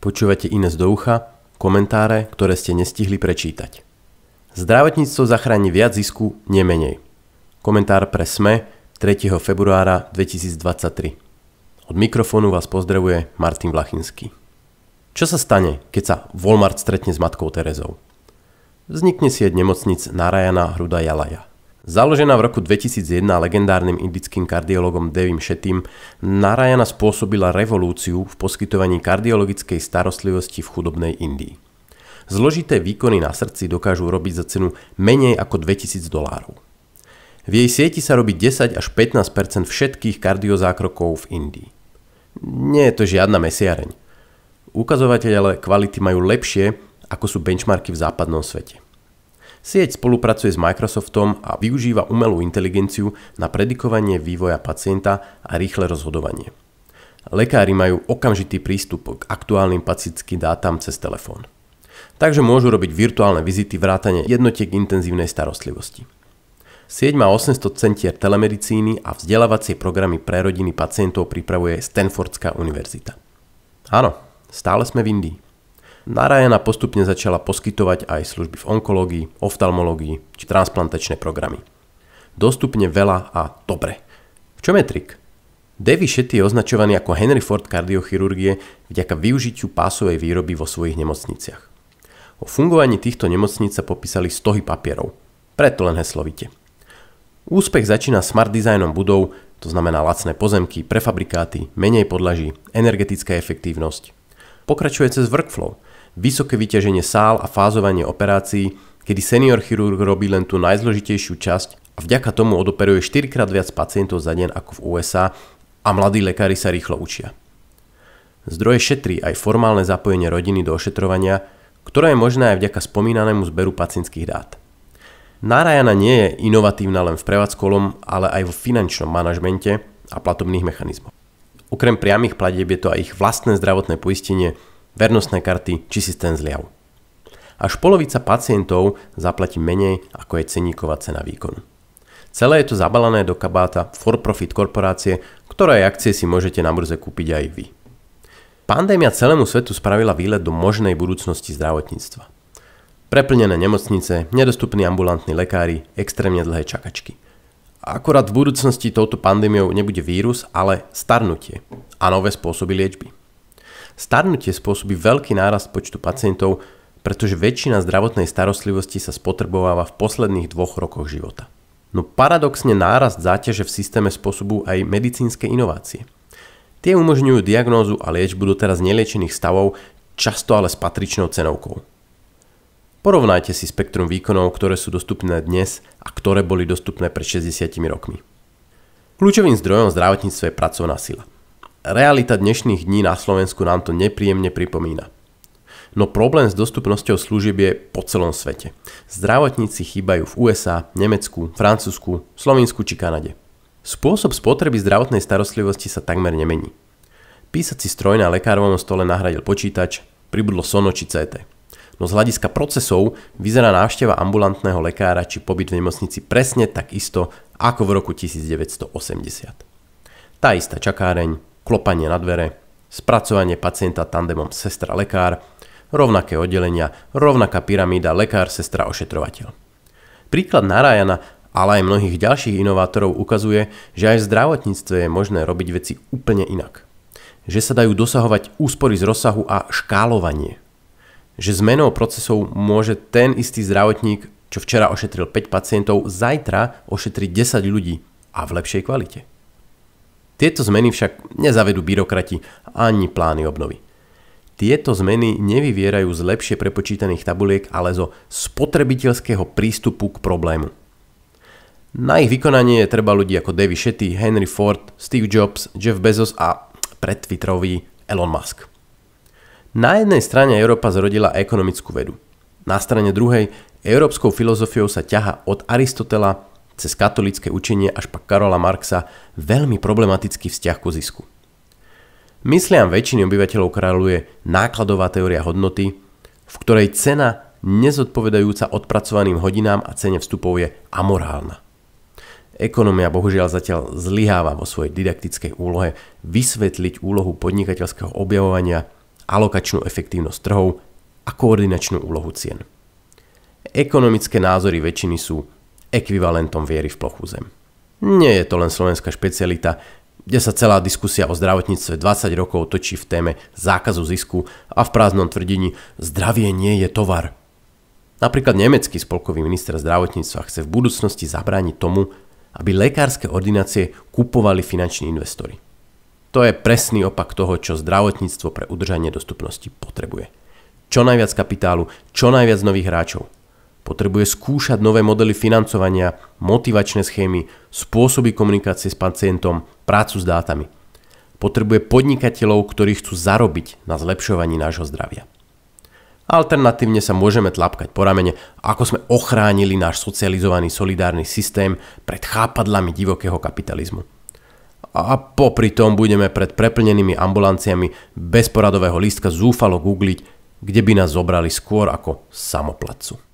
Počúvate Ines do ucha, komentáre, ktoré ste nestihli prečítať. Zdravotníctvo zachráni viac zisku, nemenej. Komentár pre SME 3. februára 2023. Od mikrofónu vás pozdravuje Martin Vlachinský. Čo sa stane, keď sa Walmart stretne s matkou Terezou? Vznikne sieť nemocnic Narajana Hruda Jalaja. Založená v roku 2001 legendárnym indickým kardiologom Devim Shetim, Narayana spôsobila revolúciu v poskytovaní kardiologickej starostlivosti v chudobnej Indii. Zložité výkony na srdci dokážu robiť za cenu menej ako 2000 dolárov. V jej sieti sa robí 10 až 15 všetkých kardiozákrokov v Indii. Nie je to žiadna mesiareň. Ukazovateľe kvality majú lepšie, ako sú benchmarky v západnom svete. Sieť spolupracuje s Microsoftom a využíva umelú inteligenciu na predikovanie vývoja pacienta a rýchle rozhodovanie. Lekári majú okamžitý prístup k aktuálnym pacientským dátam cez telefón. Takže môžu robiť virtuálne vizity vrátane jednotiek intenzívnej starostlivosti. Sieť má 800 centier telemedicíny a vzdelávacie programy pre rodiny pacientov pripravuje Stanfordská univerzita. Áno, stále sme v Indii. Narayana postupne začala poskytovať aj služby v onkológii, oftalmológii či transplantačné programy. Dostupne veľa a dobre. V čom je trik? Davy Shetty je označovaný ako Henry Ford kardiochirurgie vďaka využitiu pásovej výroby vo svojich nemocniciach. O fungovaní týchto nemocníc sa popísali stohy papierov, preto len heslovite. Úspech začína smart dizajnom budov, to znamená lacné pozemky, prefabrikáty, menej podlaží, energetická efektívnosť. Pokračuje cez workflow – vysoké vyťaženie sál a fázovanie operácií, kedy senior chirurg robí len tú najzložitejšiu časť a vďaka tomu odoperuje 4 krát viac pacientov za deň ako v USA a mladí lekári sa rýchlo učia. Zdroje šetrí aj formálne zapojenie rodiny do ošetrovania, ktoré je možné aj vďaka spomínanému zberu pacientských dát. Nárajana nie je inovatívna len v prevádzkolom, ale aj vo finančnom manažmente a platobných mechanizmoch. Okrem priamých platieb je to aj ich vlastné zdravotné poistenie, vernostné karty či systém zliav. Až polovica pacientov zaplatí menej ako je ceníková cena výkonu. Celé je to zabalané do kabáta for-profit korporácie, ktoré akcie si môžete na burze kúpiť aj vy. Pandémia celému svetu spravila výlet do možnej budúcnosti zdravotníctva. Preplnené nemocnice, nedostupní ambulantní lekári, extrémne dlhé čakačky. Akurát v budúcnosti touto pandémiou nebude vírus, ale starnutie a nové spôsoby liečby. Starnutie spôsobí veľký nárast počtu pacientov, pretože väčšina zdravotnej starostlivosti sa spotrebováva v posledných dvoch rokoch života. No paradoxne nárast záťaže v systéme spôsobu aj medicínske inovácie. Tie umožňujú diagnózu a liečbu do teraz neliečených stavov, často ale s patričnou cenovkou. Porovnajte si spektrum výkonov, ktoré sú dostupné dnes a ktoré boli dostupné pred 60 rokmi. Kľúčovým zdrojom zdravotníctva zdravotníctve je pracovná sila – Realita dnešných dní na Slovensku nám to nepríjemne pripomína. No problém s dostupnosťou služieb je po celom svete. Zdravotníci chýbajú v USA, Nemecku, Francúzsku, Slovensku či Kanade. Spôsob spotreby zdravotnej starostlivosti sa takmer nemení. Písací stroj na lekárovom stole nahradil počítač, pribudlo sono či CT. No z hľadiska procesov vyzerá návšteva ambulantného lekára či pobyt v nemocnici presne tak isto ako v roku 1980. Tá istá čakáreň, klopanie na dvere, spracovanie pacienta tandemom sestra-lekár, rovnaké oddelenia, rovnaká pyramída lekár-sestra-ošetrovateľ. Príklad Narayana, ale aj mnohých ďalších inovátorov ukazuje, že aj v zdravotníctve je možné robiť veci úplne inak. Že sa dajú dosahovať úspory z rozsahu a škálovanie. Že zmenou procesov môže ten istý zdravotník, čo včera ošetril 5 pacientov, zajtra ošetriť 10 ľudí a v lepšej kvalite. Tieto zmeny však nezavedú byrokrati ani plány obnovy. Tieto zmeny nevyvierajú z lepšie prepočítaných tabuliek, ale zo spotrebiteľského prístupu k problému. Na ich vykonanie je treba ľudí ako Davy Shetty, Henry Ford, Steve Jobs, Jeff Bezos a predtvitrový Elon Musk. Na jednej strane Európa zrodila ekonomickú vedu. Na strane druhej európskou filozofiou sa ťaha od Aristotela cez katolické učenie až pak Karola Marxa veľmi problematický vzťah ku zisku. Mysliam väčšiny obyvateľov kráľuje nákladová teória hodnoty, v ktorej cena nezodpovedajúca odpracovaným hodinám a cene vstupov je amorálna. Ekonomia bohužiaľ zatiaľ zlyháva vo svojej didaktickej úlohe vysvetliť úlohu podnikateľského objavovania, alokačnú efektívnosť trhov a koordinačnú úlohu cien. Ekonomické názory väčšiny sú ekvivalentom viery v plochu Zem. Nie je to len slovenská špecialita, kde sa celá diskusia o zdravotníctve 20 rokov točí v téme zákazu zisku a v prázdnom tvrdení zdravie nie je tovar. Napríklad nemecký spolkový minister zdravotníctva chce v budúcnosti zabrániť tomu, aby lekárske ordinácie kupovali finanční investory. To je presný opak toho, čo zdravotníctvo pre udržanie dostupnosti potrebuje. Čo najviac kapitálu, čo najviac nových hráčov – potrebuje skúšať nové modely financovania, motivačné schémy, spôsoby komunikácie s pacientom, prácu s dátami. Potrebuje podnikateľov, ktorí chcú zarobiť na zlepšovaní nášho zdravia. Alternatívne sa môžeme tlapkať po ramene, ako sme ochránili náš socializovaný solidárny systém pred chápadlami divokého kapitalizmu. A popri tom budeme pred preplnenými ambulanciami bez poradového lístka zúfalo googliť, kde by nás zobrali skôr ako samoplacu.